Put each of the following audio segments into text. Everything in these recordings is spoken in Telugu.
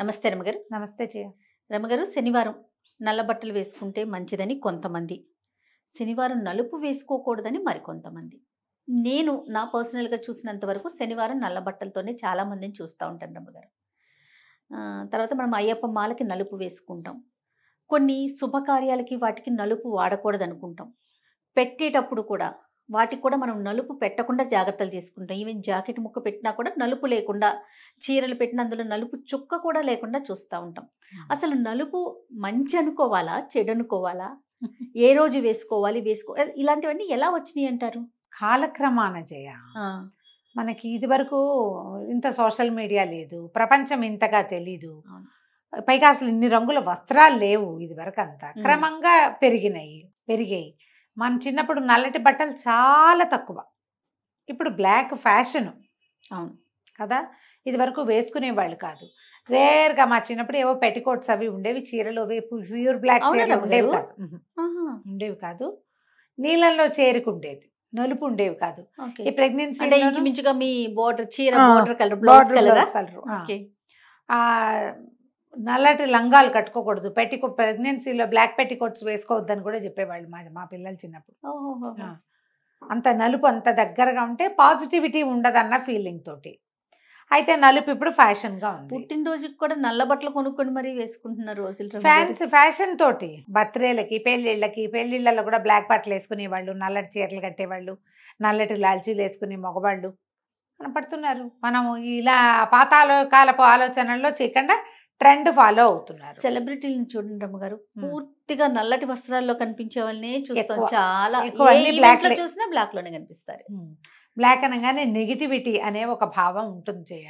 నమస్తే రమగారు నమస్తే జయ రమగారు శనివారం నల్ల బట్టలు వేసుకుంటే మంచిదని కొంతమంది శనివారం నలుపు వేసుకోకూడదని మరికొంతమంది నేను నా పర్సనల్గా చూసినంత వరకు శనివారం నల్ల బట్టలతోనే చాలామందిని చూస్తూ ఉంటాను రమ్మగారు తర్వాత మనం అయ్యప్ప మాలకి నలుపు వేసుకుంటాం కొన్ని శుభకార్యాలకి వాటికి నలుపు వాడకూడదనుకుంటాం పెట్టేటప్పుడు కూడా వాటికి కూడా మనం నలుపు పెట్టకుండా జాగ్రత్తలు తీసుకుంటాం ఈవెన్ జాకెట్ ముక్క పెట్టినా కూడా నలుపు లేకుండా చీరలు పెట్టిన అందులో నలుపు చుక్క కూడా లేకుండా చూస్తూ ఉంటాం అసలు నలుపు మంచి అనుకోవాలా చెడు అనుకోవాలా ఏ రోజు వేసుకోవాలి వేసుకో ఇలాంటివన్నీ ఎలా వచ్చినాయి అంటారు కాలక్రమాన జయ మనకి ఇది వరకు ఇంత సోషల్ మీడియా లేదు ప్రపంచం ఇంతగా తెలీదు పైగా అసలు ఇన్ని రంగుల వస్త్రాలు లేవు ఇది వరకు అంతా క్రమంగా పెరిగినాయి పెరిగాయి మన చిన్నప్పుడు నల్లటి బట్టలు చాలా తక్కువ ఇప్పుడు బ్లాక్ ఫ్యాషను అవును కదా ఇది వరకు వేసుకునేవాళ్ళు కాదు రేర్గా మా చిన్నప్పుడు ఏవో పెటికోట్స్ అవి ఉండేవి చీరలు ప్యూర్ బ్లాక్ చీరలు ఉండేవి కాదు ఉండేవి కాదు నీళ్ళల్లో చేరుకుండేది నలుపు ఉండేవి కాదు ఈ ప్రెగ్నెన్సీ ఇంచుమించుగా మీ బోర్డర్ చీర border colour blouse colour colour నల్లటి లంగాలు కట్టుకోకూడదు పెట్టికో ప్రెగ్నెన్సీలో బ్లాక్ పెట్టికోట్స్ వేసుకోవద్దని కూడా చెప్పేవాళ్ళు మా మా పిల్లలు చిన్నప్పుడు అంత నలుపు అంత దగ్గరగా ఉంటే పాజిటివిటీ ఉండదన్న ఫీలింగ్ తోటి అయితే నలుపు ఇప్పుడు ఫ్యాషన్గా ఉంది పుట్టినరోజుకి కూడా నల్ల బట్టలు కొనుక్కొని మరీ వేసుకుంటున్నారు రోజులు ఫ్యాన్స్ ఫ్యాషన్ తోటి బర్త్డేలకి పెళ్లిళ్ళకి పెళ్ళిళ్ళలో కూడా బ్లాక్ బట్టలు వేసుకునేవాళ్ళు నల్లటి చీరలు కట్టేవాళ్ళు నల్లటి లాల్చీలు వేసుకునే మగవాళ్ళు కనపడుతున్నారు మనము ఇలా పాతాల కాలపు ఆలోచనల్లో చేయకుండా ట్రెండ్ ఫాలో అవుతున్నారు సెలబ్రిటీలను చూడండి రమ్మ గారు పూర్తిగా నల్లటి వస్త్రాల్లో కనిపించే వాళ్ళనే చూస్తాం చాలా ఎక్కువ బ్లాక్ లో చూసినా బ్లాక్ లోనే కనిపిస్తారు బ్లాక్ అనగానే నెగిటివిటీ అనే ఒక భావం ఉంటుంది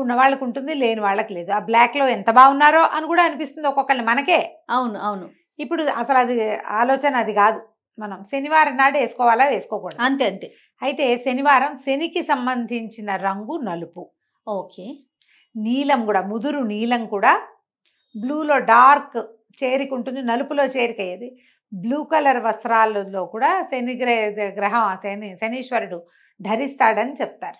ఉన్న వాళ్ళకు ఉంటుంది లేని వాళ్ళకి లేదు ఆ బ్లాక్ లో ఎంత బాగున్నారో అని కూడా అనిపిస్తుంది ఒక్కొక్కరిని మనకే అవును అవును ఇప్పుడు అసలు అది ఆలోచన అది కాదు మనం శనివారం నాడు వేసుకోవాలా వేసుకోకూడదు అంతే అంతే అయితే శనివారం శనికి సంబంధించిన రంగు నలుపు ఓకే నీలం కూడా ముదురు నీలం కూడా బ్లూలో డార్క్ చేరిక ఉంటుంది నలుపులో చేరికయ్యేది బ్లూ కలర్ వస్త్రాలలో కూడా శని గ్రహం శని శనీశ్వరుడు ధరిస్తాడని చెప్తారు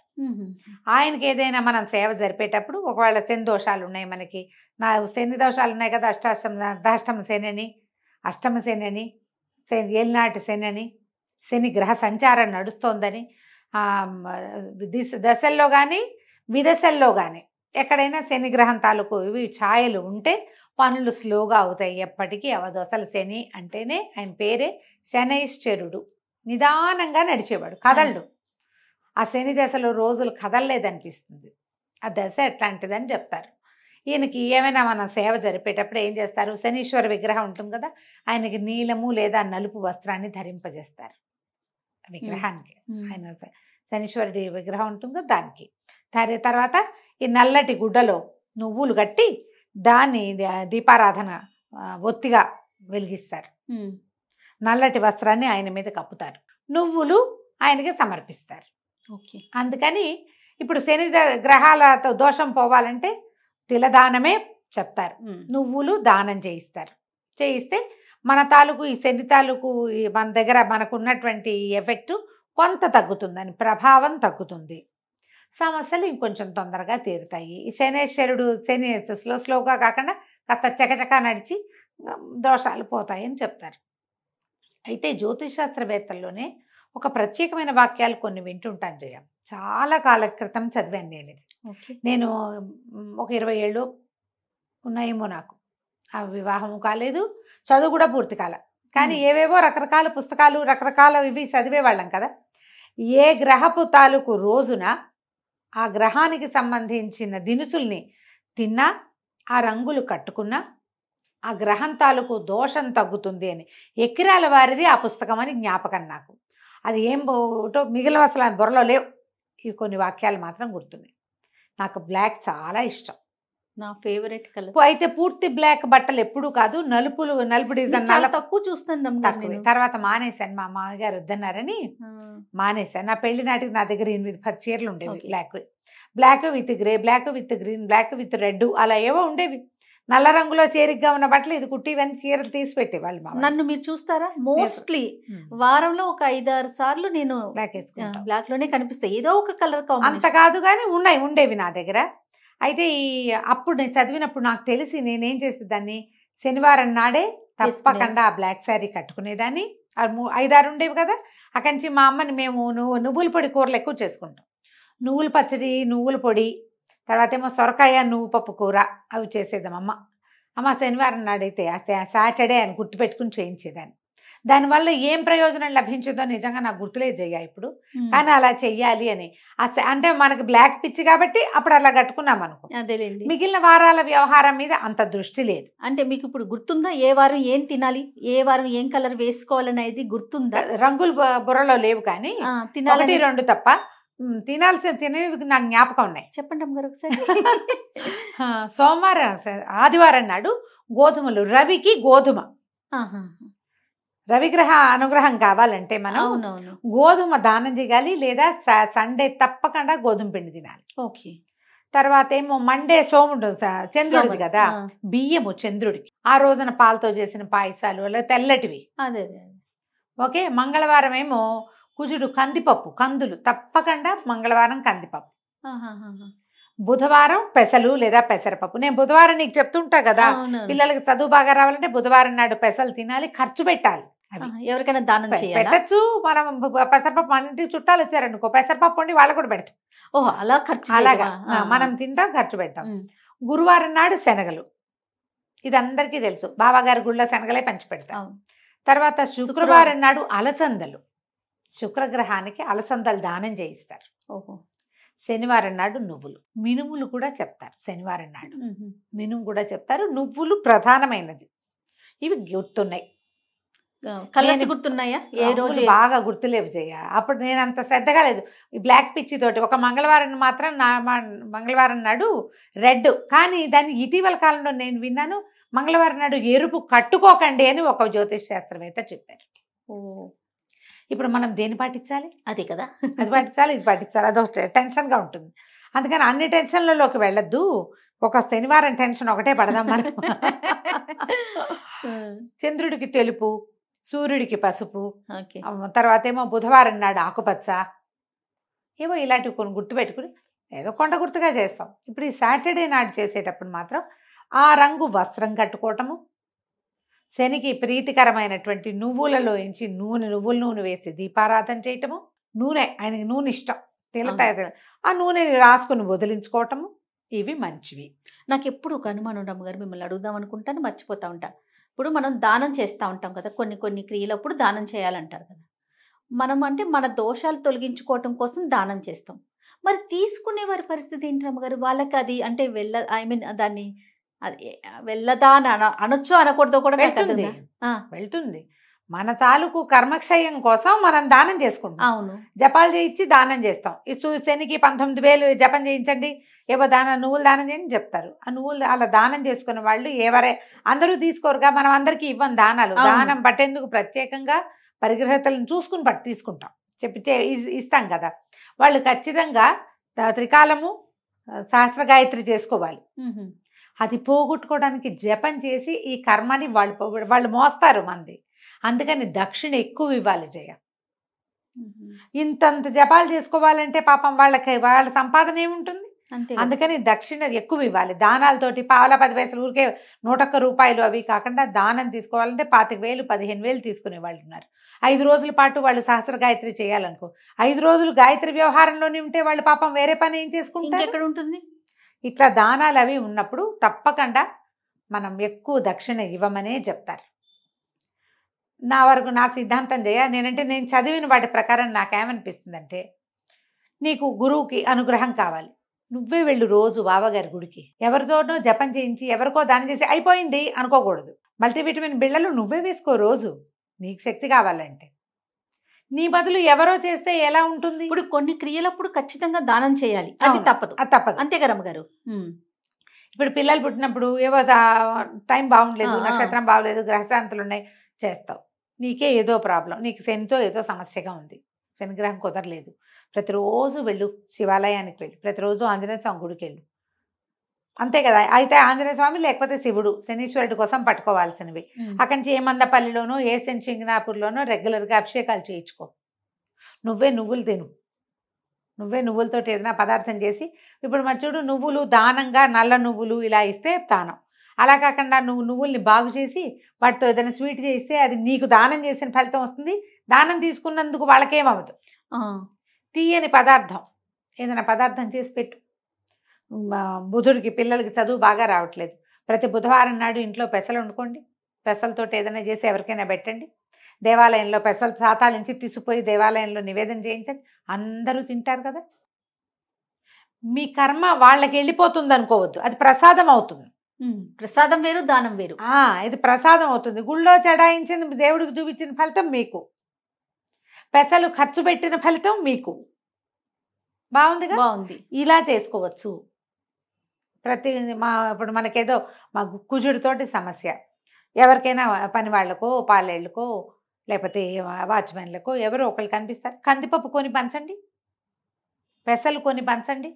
ఆయనకి ఏదైనా మనం సేవ జరిపేటప్పుడు ఒకవేళ శని దోషాలు ఉన్నాయి మనకి నా శని దోషాలు ఉన్నాయి కదా అష్టాష్టమ అర్ధాష్టమ శని అష్టమ శని అని ఏలినాటి శని అని శని గ్రహ సంచారం నడుస్తోందని దశల్లో కానీ విదశల్లో కానీ ఎక్కడైనా శని గ్రహం తాలూకు ఇవి ఛాయలు ఉంటే పనులు స్లోగా అవుతాయి ఎప్పటికీ అవదు అసలు శని అంటేనే ఆయన పేరే శనైశ్చరుడు నిదానంగా నడిచేవాడు కదలడు ఆ శని దశలో రోజులు కదలలేదనిపిస్తుంది ఆ దశ ఎట్లాంటిదని చెప్తారు ఈయనకి ఏమైనా మన సేవ జరిపేటప్పుడు ఏం చేస్తారు శనీశ్వర విగ్రహం ఉంటుంది కదా ఆయనకి నీలము లేదా నలుపు వస్త్రాన్ని ధరింపజేస్తారు విగ్రహానికి ఆయన శనీశ్వరుడి విగ్రహం ఉంటుందో దానికి తర్వాత ఈ నల్లటి గుడ్డలో నువ్వులు కట్టి దాన్ని దీపారాధన ఒత్తిగా వెలిగిస్తారు నల్లటి వస్త్రాన్ని ఆయన మీద కప్పుతారు నువ్వులు ఆయనకి సమర్పిస్తారు ఓకే అందుకని ఇప్పుడు శని గ్రహాలతో దోషం పోవాలంటే తిలదానమే చెప్తారు నువ్వులు దానం చేయిస్తారు చేయిస్తే మన తాలూకు ఈ శని తాలూకు మన దగ్గర మనకున్నటువంటి ఎఫెక్టు కొంత తగ్గుతుందని ప్రభావం తగ్గుతుంది సమస్యలు ఇంకొంచెం తొందరగా తీరుతాయి శనేశ్వరుడు శని స్లో స్లోగా కాకుండా కాస్త చకచకా నడిచి దోషాలు పోతాయని చెప్తారు అయితే శాస్త్రవేత్తల్లోనే ఒక ప్రత్యేకమైన వాక్యాలు కొన్ని వింటుంటాను జయ చాలా కాల క్రితం చదివాను నేను నేను ఒక ఇరవై ఏళ్ళు ఉన్నాయేమో నాకు వివాహము కాలేదు చదువు కూడా పూర్తి కాల కానీ ఏవేవో రకరకాల పుస్తకాలు రకరకాల ఇవి చదివే వాళ్ళం కదా ఏ గ్రహపు తాలూకు రోజున ఆ గ్రహానికి సంబంధించిన దినుసుల్ని తిన్నా ఆ రంగులు కట్టుకున్నా ఆ గ్రహం తాలూకు దోషం తగ్గుతుంది అని ఎక్కిరాల వారిది ఆ పుస్తకం అని జ్ఞాపకం నాకు అది ఏం బోటో మిగిలిన అసలు బుర్రలో లేవు ఈ కొన్ని వాక్యాలు మాత్రం గుర్తున్నాయి నాకు బ్లాక్ చాలా ఇష్టం నా ఫేవరెట్ కలర్ అయితే పూర్తి బ్లాక్ బట్టలు ఎప్పుడు కాదు నలుపులు నలుపు డిజైన్ తక్కువ చూస్తున్నాం తర్వాత మానేశాను మా మామగారు వద్దన్నారని మానేశాను నా పెళ్లి నాటికి నా దగ్గర ఎనిమిది పది చీరలు ఉండేవి black black with grey black with green black with red అలా ఏవో ఉండేవి నల్ల రంగులో చేరిగ్గా ఉన్న బట్టలు ఇది కుట్టి ఇవన్నీ చీరలు తీసి పెట్టేవాళ్ళు నన్ను మీరు చూస్తారా మోస్ట్లీ వారంలో ఒక ఐదారు సార్లు నేను బ్లాక్ బ్లాక్ లోనే కనిపిస్తాయి ఏదో ఒక కలర్ అంత కాదు కానీ ఉన్నాయి ఉండేవి నా దగ్గర అయితే ఈ అప్పుడు నేను చదివినప్పుడు నాకు తెలిసి నేనేం చేసేదాన్ని శనివారం నాడే తప్పకుండా ఆ బ్లాక్ శారీ కట్టుకునేదాన్ని ఐదారు ఉండేవి కదా అక్కడి నుంచి మా అమ్మని మేము నువ్వు నువ్వుల పొడి కూరలు ఎక్కువ చేసుకుంటాం నువ్వుల పచ్చడి నువ్వుల పొడి తర్వాత ఏమో సొరకాయ నువ్వు పప్పు కూర అవి చేసేద్దాం అమ్మ అమ్మ శనివారం నాడైతే సాటర్డే అని గుర్తుపెట్టుకుని చేయించేదాన్ని దానివల్ల ఏం ప్రయోజనం లభించిందో నిజంగా నాకు గుర్తులేదు జయ ఇప్పుడు కానీ అలా చెయ్యాలి అని అంటే మనకి బ్లాక్ పిచ్చి కాబట్టి అప్పుడు అలా కట్టుకున్నాం అనుకో మిగిలిన వారాల వ్యవహారం మీద అంత దృష్టి లేదు అంటే మీకు ఇప్పుడు గుర్తుందా ఏ వారం ఏం తినాలి ఏ వారం ఏం కలర్ వేసుకోవాలనేది గుర్తుందా రంగులు బుర్రలో లేవు కానీ తినాలి రెండు తప్ప తినాల్సిన తినేవి నాకు జ్ఞాపకం ఉన్నాయి చెప్పండి అమ్మగారు ఒకసారి సోమవారం ఆదివారం నాడు గోధుమలు రవికి గోధుమ రవిగ్రహ అనుగ్రహం కావాలంటే మనం గోధుమ దానం చేయాలి లేదా సండే తప్పకుండా గోధుమ పిండి తినాలి ఓకే తర్వాత ఏమో మండే సోముడు చంద్రుడు కదా బియ్యము చంద్రుడికి ఆ రోజున పాలతో చేసిన పాయసాలు అలా తెల్లటివి అదే ఓకే మంగళవారం ఏమో కుజుడు కందిపప్పు కందులు తప్పకుండా మంగళవారం కందిపప్పు బుధవారం పెసలు లేదా పెసరపప్పు నేను బుధవారం నీకు చెప్తుంటా కదా పిల్లలకి చదువు బాగా రావాలంటే బుధవారం నాడు పెసలు తినాలి ఖర్చు పెట్టాలి ఎవరికైనా దానం పెట్టచ్చు మనం పెసరపప్పు అన్నింటి చుట్టాలు వచ్చారనుకో పెసరపప్పు వండి వాళ్ళు కూడా పెడతాం ఓహో అలా ఖర్చు అలాగా మనం తింటాం ఖర్చు పెడతాం గురువారం నాడు శనగలు ఇది అందరికీ తెలుసు బాబాగారి గుళ్ళ శనగలే పంచి పెడతాం తర్వాత శుక్రవారం నాడు అలసందలు శుక్రగ్రహానికి అలసందలు దానం చేయిస్తారు ఓహో శనివారం నాడు నువ్వులు మినుములు కూడా చెప్తారు శనివారం నాడు మినుము కూడా చెప్తారు నువ్వులు ప్రధానమైనది ఇవి గుర్తున్నాయి కలర్స్ గుర్తున్నాయా ఏ రోజు బాగా గుర్తులేవు జయ అప్పుడు నేను అంత శ్రద్ధగా లేదు ఈ బ్లాక్ పిచ్చి తోటి ఒక మంగళవారం మాత్రం నా మంగళవారం నాడు రెడ్ కానీ దాన్ని ఇటీవల కాలంలో నేను విన్నాను మంగళవారం నాడు ఎరుపు కట్టుకోకండి అని ఒక జ్యోతిష్ శాస్త్రవేత్త చెప్పారు ఇప్పుడు మనం దేన్ని పాటించాలి అది కదా అది పాటించాలి ఇది పాటించాలి అదొక టెన్షన్గా ఉంటుంది అందుకని అన్ని టెన్షన్లలోకి వెళ్ళొద్దు ఒక శనివారం టెన్షన్ ఒకటే పడదాం మనం చంద్రుడికి తెలుపు సూర్యుడికి పసుపు తర్వాత ఏమో బుధవారం నాడు ఆకుపచ్చ ఏమో ఇలాంటివి కొన్ని పెట్టుకుని ఏదో కొండ గుర్తుగా చేస్తాం ఇప్పుడు ఈ సాటర్డే నాడు చేసేటప్పుడు మాత్రం ఆ రంగు వస్త్రం కట్టుకోవటము శనికి ప్రీతికరమైనటువంటి నువ్వులలో ఇంచి నూనె నువ్వుల నూనె వేసి దీపారాధన చేయటము నూనె ఆయనకి నూనె ఇష్టం తిలతాయి ఆ నూనెని రాసుకుని వదిలించుకోవటము ఇవి మంచివి నాకు ఎప్పుడు ఒక గారు మిమ్మల్ని అడుగుదాం అనుకుంటాను మర్చిపోతా ఉంటాను ఇప్పుడు మనం దానం చేస్తూ ఉంటాం కదా కొన్ని కొన్ని క్రియలప్పుడు దానం చేయాలంటారు కదా మనం అంటే మన దోషాలు తొలగించుకోవటం కోసం దానం చేస్తాం మరి తీసుకునే వారి పరిస్థితి ఏంటి రమ్మగారు వాళ్ళకి అది అంటే వెళ్ళ ఐ మీన్ దాన్ని అది వెళ్ళదా అని అనొచ్చు అనకూడదు కూడా వెళ్తుంది వెళ్తుంది మన తాలూకు కర్మక్షయం కోసం మనం దానం చేసుకుంటాం అవును జపాలు చేయించి దానం చేస్తాం ఈ శనికి పంతొమ్మిది వేలు జపం చేయించండి ఏవో దానం నువ్వులు దానం చేయండి చెప్తారు ఆ నువ్వులు అలా దానం చేసుకున్న వాళ్ళు ఎవరే అందరూ తీసుకోరుగా మనం అందరికీ ఇవ్వం దానాలు దానం పట్టేందుకు ప్రత్యేకంగా పరిగ్రహతలను చూసుకుని పట్టి తీసుకుంటాం చెప్పి ఇస్తాం కదా వాళ్ళు ఖచ్చితంగా త్రికాలము సహస్ర గాయత్రి చేసుకోవాలి అది పోగొట్టుకోవడానికి జపం చేసి ఈ కర్మని వాళ్ళు వాళ్ళు మోస్తారు మంది అందుకని దక్షిణ ఎక్కువ ఇవ్వాలి జయ ఇంతంత జపాలు చేసుకోవాలంటే పాపం వాళ్ళకి వాళ్ళ సంపాదన ఏముంటుంది అందుకని దక్షిణ ఎక్కువ ఇవ్వాలి దానాలతోటి పావల పది పైసలు ఊరికే నూటొక్క రూపాయలు అవి కాకుండా దానం తీసుకోవాలంటే పాతిక వేలు పదిహేను వేలు తీసుకునే వాళ్ళు ఉన్నారు ఐదు రోజుల పాటు వాళ్ళు సహస్ర గాయత్రి చేయాలనుకో ఐదు రోజులు గాయత్రి వ్యవహారంలోనే ఉంటే వాళ్ళు పాపం వేరే పని ఏం చేసుకుంటారు ఎక్కడ ఉంటుంది ఇట్లా దానాలు అవి ఉన్నప్పుడు తప్పకుండా మనం ఎక్కువ దక్షిణ ఇవ్వమనే చెప్తారు నా వరకు నా సిద్ధాంతం చేయ నేనంటే నేను చదివిన వాటి ప్రకారం నాకేమనిపిస్తుందంటే నీకు గురువుకి అనుగ్రహం కావాలి నువ్వే వెళ్ళు రోజు బాబాగారి గుడికి ఎవరితోనో జపం చేయించి ఎవరికో దానం చేసి అయిపోయింది అనుకోకూడదు మల్టీవిటమిన్ బిళ్ళలు నువ్వే వేసుకో రోజు నీకు శక్తి కావాలంటే నీ బదులు ఎవరో చేస్తే ఎలా ఉంటుంది ఇప్పుడు కొన్ని క్రియలప్పుడు ఖచ్చితంగా దానం చేయాలి అది తప్పదు అది తప్పదు అంతే గారు ఇప్పుడు పిల్లలు పుట్టినప్పుడు ఏవో టైం బాగుండలేదు నక్షత్రం బాగలేదు గ్రహశాంతులు ఉన్నాయి చేస్తావు నీకే ఏదో ప్రాబ్లం నీకు శనితో ఏదో సమస్యగా ఉంది శనిగ్రహం కుదరలేదు ప్రతిరోజు వెళ్ళు శివాలయానికి వెళ్ళు ప్రతిరోజు ఆంజనేయ స్వామి గుడికి వెళ్ళు అంతే కదా అయితే ఆంజనేయ స్వామి లేకపోతే శివుడు శనీశ్వరుడి కోసం పట్టుకోవాల్సినవి అక్కడి నుంచి ఏ మందపల్లిలోనో ఏ శని రెగ్యులర్గా అభిషేకాలు చేయించుకో నువ్వే నువ్వులు తిను నువ్వే నువ్వులతో ఏదైనా పదార్థం చేసి ఇప్పుడు మన చూడు నువ్వులు దానంగా నల్ల నువ్వులు ఇలా ఇస్తే దానం అలా కాకుండా నువ్వు నువ్వుల్ని బాగు చేసి వాటితో ఏదైనా స్వీట్ చేస్తే అది నీకు దానం చేసిన ఫలితం వస్తుంది దానం తీసుకున్నందుకు వాళ్ళకేమవ్వదు తీయని పదార్థం ఏదైనా పదార్థం చేసి పెట్టు బుధుడికి పిల్లలకి చదువు బాగా రావట్లేదు ప్రతి బుధవారం నాడు ఇంట్లో పెసలు వండుకోండి పెసలతో ఏదైనా చేసి ఎవరికైనా పెట్టండి దేవాలయంలో పెసలు నుంచి తీసుకుపోయి దేవాలయంలో నివేదన చేయించండి అందరూ తింటారు కదా మీ కర్మ వాళ్ళకి వెళ్ళిపోతుంది అనుకోవద్దు అది ప్రసాదం అవుతుంది ప్రసాదం వేరు దానం వేరు ఆ, ఇది ప్రసాదం అవుతుంది గుళ్ళో చడాయించిన దేవుడికి చూపించిన ఫలితం మీకు పెసలు ఖర్చు పెట్టిన ఫలితం మీకు బాగుందిగా బాగుంది ఇలా చేసుకోవచ్చు ప్రతి మా ఇప్పుడు మనకేదో మా కుజుడితోటి సమస్య ఎవరికైనా పని వాళ్ళకో పాలేళ్ళకో లేకపోతే వాచ్మెన్లకు ఎవరో ఒకళ్ళు కనిపిస్తారు కందిపప్పు కొని పంచండి పెసలు కొని పంచండి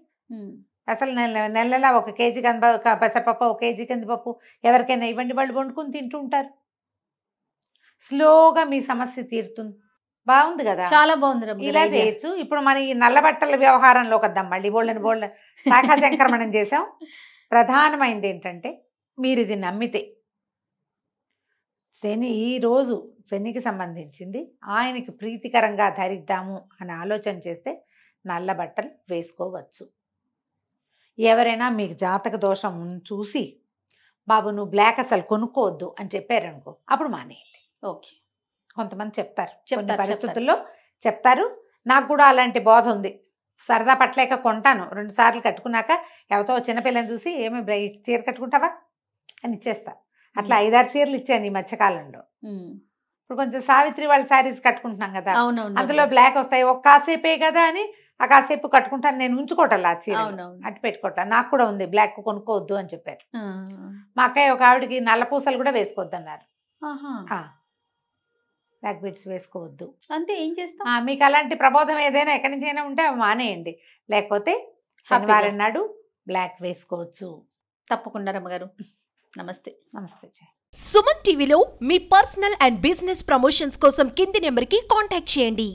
అసలు నెల నెలలా ఒక కేజీ కంద పెసరపప్పు ఒక కేజీ కందిపప్పు ఎవరికైనా ఇవ్వండి వాళ్ళు వండుకుని తింటుంటారు స్లోగా మీ సమస్య తీరుతుంది బాగుంది కదా చాలా బాగుంది ఇలా చేయొచ్చు ఇప్పుడు మన ఈ నల్ల బట్టల వ్యవహారంలోకి వద్దాం మళ్ళీ బోళ్ళని బోళ్ళ శాఖా సంక్రమణం చేసాం ప్రధానమైనది ఏంటంటే మీరు ఇది నమ్మితే శని ఈరోజు శనికి సంబంధించింది ఆయనకి ప్రీతికరంగా ధరిద్దాము అని ఆలోచన చేస్తే నల్ల బట్టలు వేసుకోవచ్చు ఎవరైనా మీకు జాతక దోషం చూసి బాబు నువ్వు బ్లాక్ అసలు కొనుక్కోవద్దు అని చెప్పారనుకో అప్పుడు మానేయండి ఓకే కొంతమంది చెప్తారు కొన్ని పరిస్థితుల్లో చెప్తారు నాకు కూడా అలాంటి బోధ ఉంది సరదా పట్టలేక కొంటాను రెండు సార్లు కట్టుకున్నాక ఎవరితో చిన్నపిల్లని చూసి ఏమి చీర కట్టుకుంటావా అని ఇచ్చేస్తా అట్లా ఐదారు చీరలు ఇచ్చాను ఈ మధ్యకాలంలో ఇప్పుడు కొంచెం సావిత్రి వాళ్ళ శారీస్ కట్టుకుంటున్నాం కదా అందులో బ్లాక్ వస్తాయి ఒక్కసేపే కదా అని ఆ కాసేపు కట్టుకుంటాను నేను ఉంచుకోవటం ఆ చీర అట్టు పెట్టుకోవటం నాకు కూడా ఉంది బ్లాక్ కొనుక్కోవద్దు అని చెప్పారు మా అక్కయ్య ఒక ఆవిడకి నల్ల పూసలు కూడా వేసుకోవద్దు అన్నారు బ్లాక్ బీడ్స్ వేసుకోవద్దు అంతే ఏం చేస్తాం మీకు అలాంటి ప్రబోధం ఏదైనా ఎక్కడి అయినా ఉంటే అవి మానేయండి లేకపోతే శనివారం నాడు బ్లాక్ వేసుకోవచ్చు తప్పకుండా రమ్మగారు నమస్తే నమస్తే సుమన్ టీవీలో మీ పర్సనల్ అండ్ బిజినెస్ ప్రమోషన్స్ కోసం కింది నెంబర్కి కాంటాక్ట్ చేయండి